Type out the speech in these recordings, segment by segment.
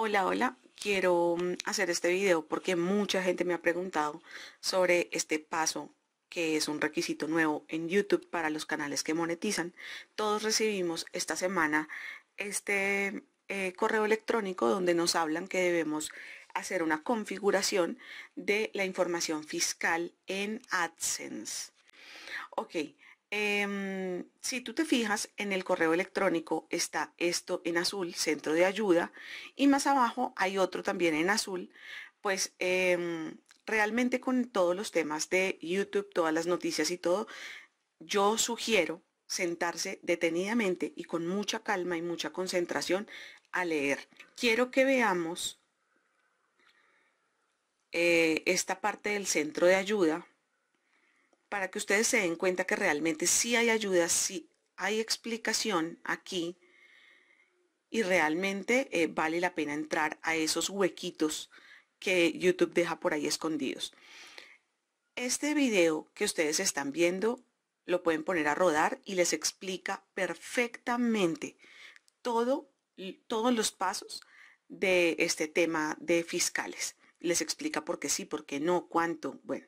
Hola, hola, quiero mm, hacer este video porque mucha gente me ha preguntado sobre este paso que es un requisito nuevo en YouTube para los canales que monetizan. Todos recibimos esta semana este eh, correo electrónico donde nos hablan que debemos hacer una configuración de la información fiscal en AdSense. Ok, Em, si tú te fijas en el correo electrónico está esto en azul, centro de ayuda, y más abajo hay otro también en azul, pues em, realmente con todos los temas de YouTube, todas las noticias y todo, yo sugiero sentarse detenidamente y con mucha calma y mucha concentración a leer. Quiero que veamos eh, esta parte del centro de ayuda para que ustedes se den cuenta que realmente sí hay ayuda, sí hay explicación aquí y realmente eh, vale la pena entrar a esos huequitos que YouTube deja por ahí escondidos. Este video que ustedes están viendo lo pueden poner a rodar y les explica perfectamente todo, todos los pasos de este tema de fiscales les explica por qué sí, por qué no, cuánto, bueno.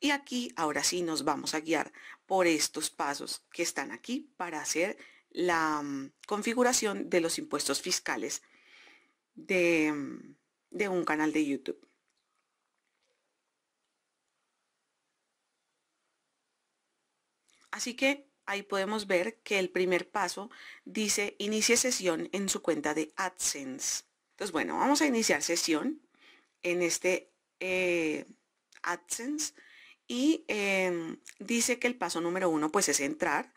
Y aquí ahora sí nos vamos a guiar por estos pasos que están aquí para hacer la mm, configuración de los impuestos fiscales mm, de, un canal de YouTube. Así que ahí podemos ver que el primer paso dice inicie sesión en su cuenta de AdSense. Entonces, bueno, vamos a iniciar sesión en este eh, AdSense y em, dice que el paso número uno pues es entrar.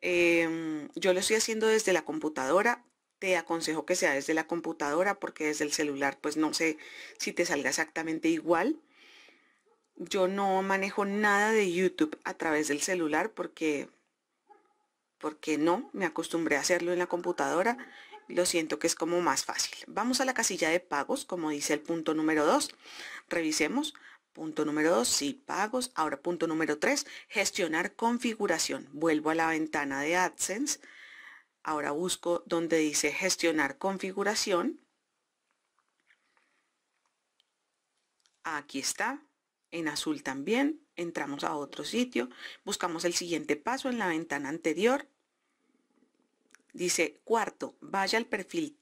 Em, yo lo estoy haciendo desde la computadora. Te aconsejo que sea desde la computadora porque desde el celular pues no sé si te salga exactamente igual. Yo no manejo nada de YouTube a través del celular porque, porque no, me acostumbré a hacerlo en la computadora lo siento que es como más fácil. Vamos a la casilla de pagos, como dice el punto número 2. Revisemos. Punto número 2, sí, pagos. Ahora punto número 3, gestionar configuración. Vuelvo a la ventana de AdSense. Ahora busco donde dice gestionar configuración. Aquí está, en azul también. Entramos a otro sitio, buscamos el siguiente paso en la ventana anterior, Dice, cuarto, vaya al perfil,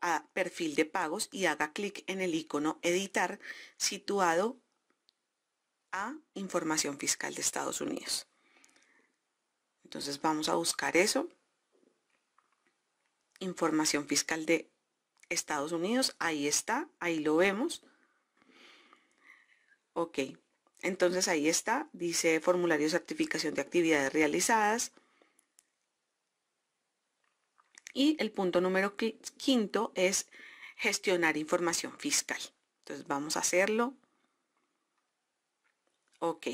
a perfil de pagos y haga clic en el icono editar situado a información fiscal de Estados Unidos. Entonces vamos a buscar eso. Información fiscal de Estados Unidos, ahí está, ahí lo vemos. Ok, entonces ahí está, dice formulario de certificación de actividades realizadas, y el punto número quinto es gestionar información fiscal. Entonces vamos a hacerlo. Ok,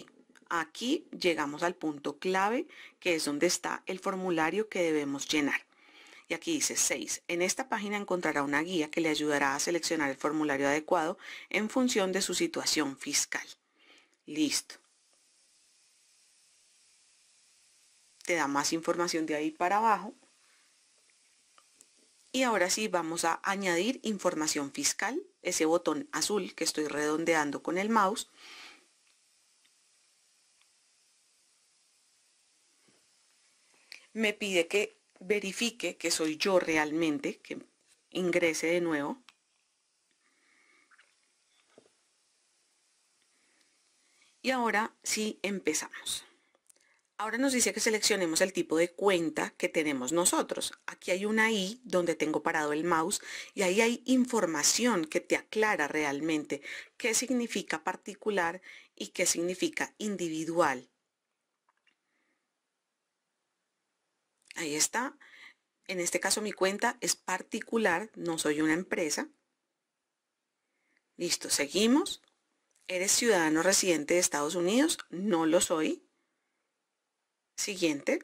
aquí llegamos al punto clave que es donde está el formulario que debemos llenar. Y aquí dice 6. En esta página encontrará una guía que le ayudará a seleccionar el formulario adecuado en función de su situación fiscal. Listo. Te da más información de ahí para abajo. Y ahora sí vamos a añadir información fiscal, ese botón azul que estoy redondeando con el mouse. Me pide que verifique que soy yo realmente, que ingrese de nuevo. Y ahora sí empezamos. Ahora nos dice que seleccionemos el tipo de cuenta que tenemos nosotros. Aquí hay una i donde tengo parado el mouse y ahí hay información que te aclara realmente qué significa particular y qué significa individual. Ahí está. En este caso mi cuenta es particular, no soy una empresa. Listo, seguimos. ¿Eres ciudadano residente de Estados Unidos? No lo soy Siguiente.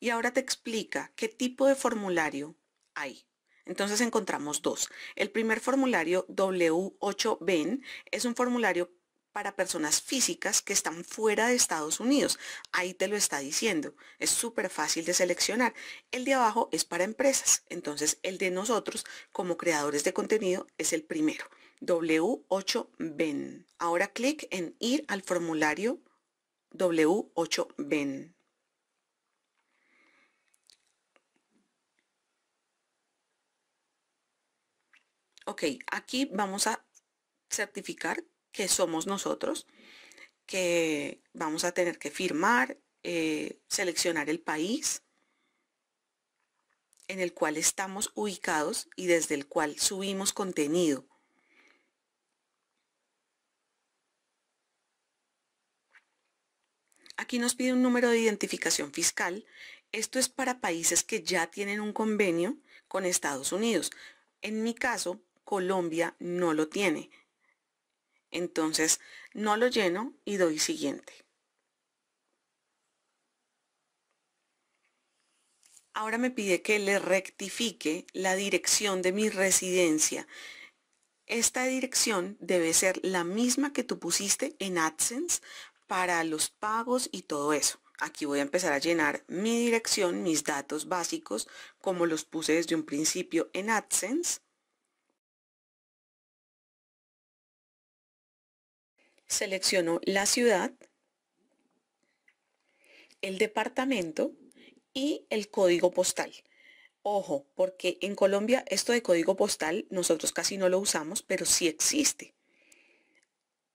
Y ahora te explica qué tipo de formulario hay. Entonces encontramos dos. El primer formulario W8BEN es un formulario para personas físicas que están fuera de Estados Unidos. Ahí te lo está diciendo. Es súper fácil de seleccionar. El de abajo es para empresas. Entonces el de nosotros como creadores de contenido es el primero. W8BEN. Ahora clic en ir al formulario W8Ben. Ok, aquí vamos a certificar que somos nosotros, que vamos a tener que firmar, eh, seleccionar el país en el cual estamos ubicados y desde el cual subimos contenido. Aquí nos pide un número de identificación fiscal. Esto es para países que ya tienen un convenio con Estados Unidos. En mi caso, Colombia no lo tiene. Entonces, no lo lleno y doy siguiente. Ahora me pide que le rectifique la dirección de mi residencia. Esta dirección debe ser la misma que tú pusiste en AdSense para los pagos y todo eso. Aquí voy a empezar a llenar mi dirección, mis datos básicos, como los puse desde un principio en AdSense. Selecciono la ciudad, el departamento y el código postal. Ojo, porque en Colombia esto de código postal nosotros casi no lo usamos, pero sí existe.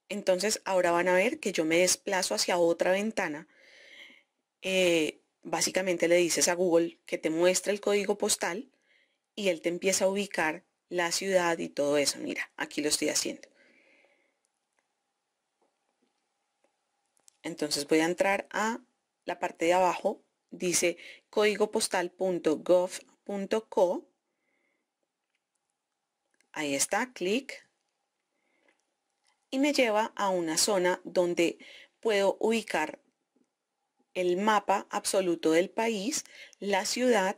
Entonces ahora van a ver que yo me desplazo hacia otra ventana. Eh, básicamente le dices a Google que te muestre el código postal y él te empieza a ubicar la ciudad y todo eso. Mira, aquí lo estoy haciendo. Entonces voy a entrar a la parte de abajo. Dice código postal.gov.co. Ahí está, clic y me lleva a una zona donde puedo ubicar el mapa absoluto del país, la ciudad,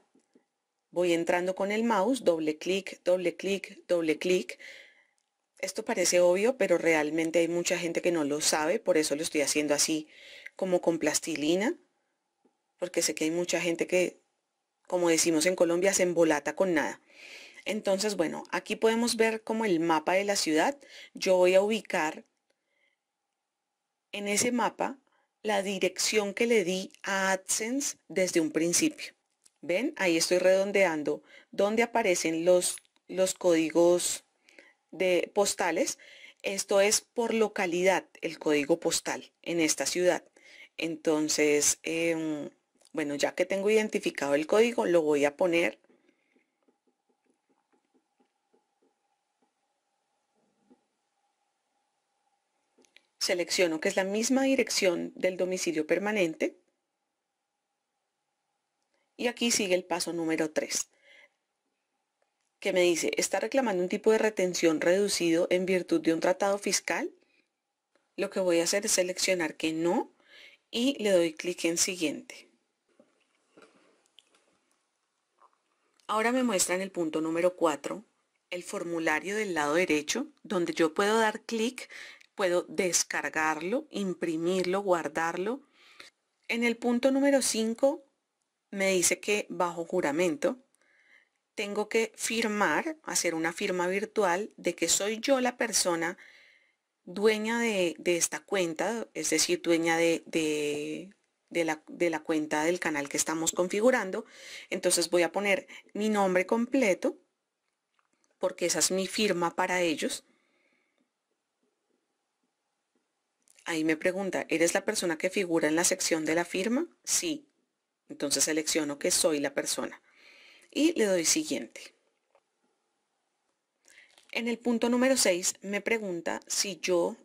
voy entrando con el mouse, doble clic, doble clic, doble clic. Esto parece obvio, pero realmente hay mucha gente que no lo sabe, por eso lo estoy haciendo así como con plastilina, porque sé que hay mucha gente que, como decimos en Colombia, se embolata con nada. Entonces, bueno, aquí podemos ver como el mapa de la ciudad. Yo voy a ubicar en ese mapa la dirección que le di a AdSense desde un principio. ¿Ven? Ahí estoy redondeando donde aparecen los, los códigos de postales. Esto es por localidad el código postal en esta ciudad. Entonces, em, bueno, ya que tengo identificado el código, lo voy a poner selecciono que es la misma dirección del domicilio permanente y aquí sigue el paso número 3 que me dice, está reclamando un tipo de retención reducido en virtud de un tratado fiscal, lo que voy a hacer es seleccionar que no y le doy clic en siguiente. Ahora me muestra en el punto número 4, el formulario del lado derecho, donde yo puedo dar clic puedo descargarlo, imprimirlo, guardarlo. En el punto número 5 me dice que bajo juramento tengo que firmar, hacer una firma virtual de que soy yo la persona dueña de, esta cuenta, es decir, dueña de, la, de la cuenta del canal que estamos configurando. Entonces voy a poner mi nombre completo, porque esa es mi firma para ellos Ahí me pregunta, ¿eres la persona que figura en la sección de la firma? Sí. Entonces selecciono que soy la persona. Y le doy siguiente. En el punto número 6 me pregunta si yo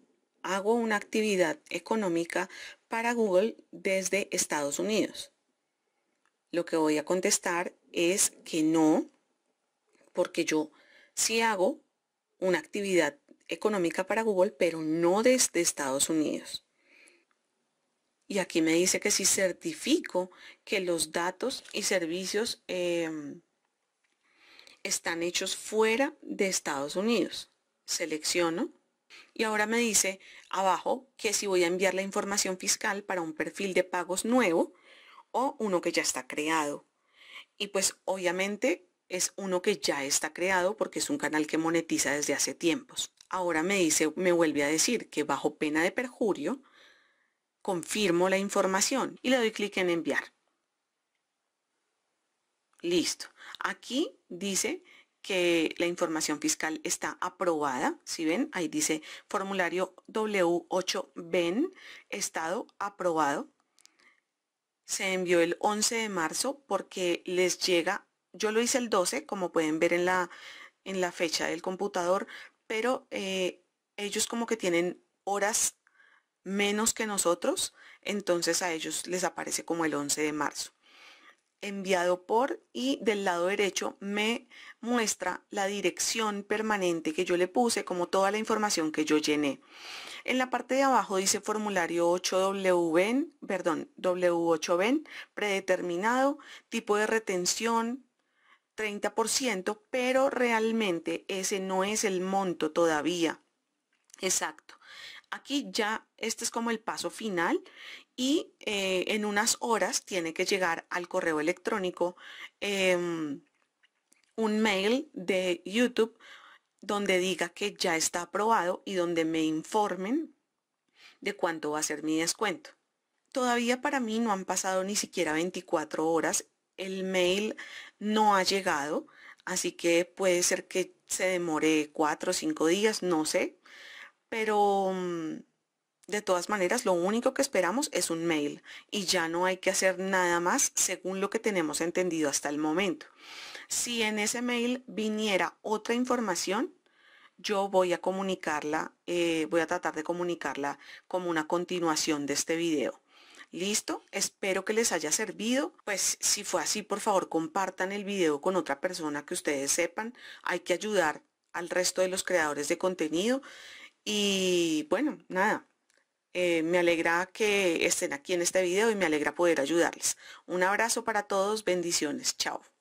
hago una actividad económica para Google desde Estados Unidos. Lo que voy a contestar es que no, porque yo sí hago una actividad económica para Google, pero no desde Estados Unidos. Y aquí me dice que si certifico que los datos y servicios em, están hechos fuera de Estados Unidos. Selecciono y ahora me dice abajo que si voy a enviar la información fiscal para un perfil de pagos nuevo o uno que ya está creado. Y pues obviamente es uno que ya está creado porque es un canal que monetiza desde hace tiempos. Ahora me dice, me vuelve a decir que bajo pena de perjurio, confirmo la información y le doy clic en enviar. Listo. Aquí dice que la información fiscal está aprobada. Si ven, ahí dice formulario W8BEN, estado aprobado. Se envió el 11 de marzo porque les llega, yo lo hice el 12, como pueden ver en la, en la fecha del computador, pero eh, ellos como que tienen horas menos que nosotros, entonces a ellos les aparece como el 11 de marzo. Enviado por y del lado derecho me muestra la dirección permanente que yo le puse, como toda la información que yo llené. En la parte de abajo dice formulario 8 perdón, W8BEN, predeterminado, tipo de retención, 30%, pero realmente ese no es el monto todavía. Exacto. Aquí ya este es como el paso final y eh, en unas horas tiene que llegar al correo electrónico em, un mail de YouTube donde diga que ya está aprobado y donde me informen de cuánto va a ser mi descuento. Todavía para mí no han pasado ni siquiera 24 horas el mail no ha llegado, así que puede ser que se demore cuatro o cinco días, no sé, pero mm, de todas maneras lo único que esperamos es un mail y ya no hay que hacer nada más según lo que tenemos entendido hasta el momento. Si en ese mail viniera otra información, yo voy a comunicarla, eh, voy a tratar de comunicarla como una continuación de este video. Listo, espero que les haya servido. Pues si fue así, por favor compartan el video con otra persona que ustedes sepan. Hay que ayudar al resto de los creadores de contenido. Y bueno, nada, eh, me alegra que estén aquí en este video y me alegra poder ayudarles. Un abrazo para todos, bendiciones, chao.